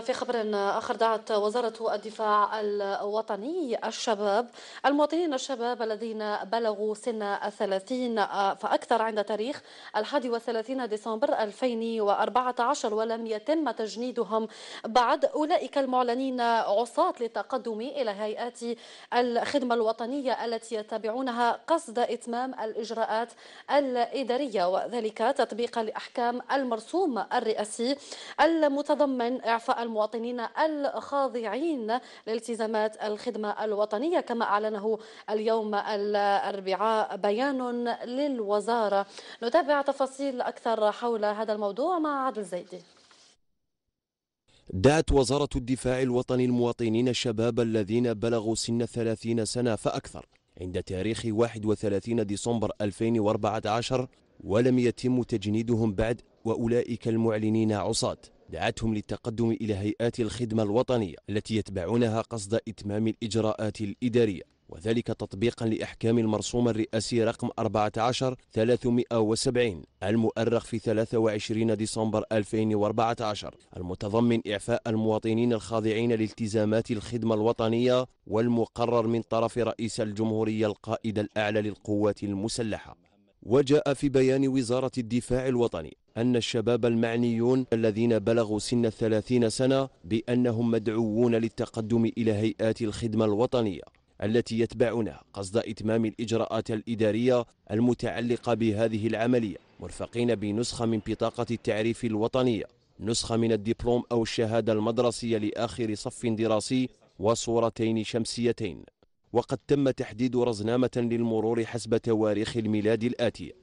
في خبر آخر دعت وزارة الدفاع الوطني الشباب المواطنين الشباب الذين بلغوا سن الثلاثين فأكثر عند تاريخ الحادي وثلاثين ديسمبر 2014 ولم يتم تجنيدهم بعد أولئك المعلنين عصاة للتقدم إلى هيئات الخدمة الوطنية التي يتبعونها قصد إتمام الإجراءات الإدارية وذلك تطبيقا لأحكام المرسوم الرئاسي المتضمن إعفاء المواطنين الخاضعين لالتزامات الخدمة الوطنية كما أعلنه اليوم الأربعاء بيان للوزارة نتابع تفاصيل أكثر حول هذا الموضوع مع عادل زيدي دعت وزارة الدفاع الوطني المواطنين الشباب الذين بلغوا سن 30 سنة فأكثر عند تاريخ 31 ديسمبر 2014 ولم يتم تجنيدهم بعد وأولئك المعلنين عصاة دعتهم للتقدم إلى هيئات الخدمة الوطنية التي يتبعونها قصد إتمام الإجراءات الإدارية وذلك تطبيقا لأحكام المرسوم الرئاسي رقم 14 370 المؤرخ في 23 ديسمبر 2014 المتضمن إعفاء المواطنين الخاضعين لالتزامات الخدمة الوطنية والمقرر من طرف رئيس الجمهورية القائد الأعلى للقوات المسلحة وجاء في بيان وزارة الدفاع الوطني أن الشباب المعنيون الذين بلغوا سن الثلاثين سنة بأنهم مدعوون للتقدم إلى هيئات الخدمة الوطنية التي يتبعونها قصد إتمام الإجراءات الإدارية المتعلقة بهذه العملية مرفقين بنسخة من بطاقة التعريف الوطنية نسخة من الدبلوم أو الشهادة المدرسية لآخر صف دراسي وصورتين شمسيتين وقد تم تحديد رزنامة للمرور حسب تواريخ الميلاد الآتية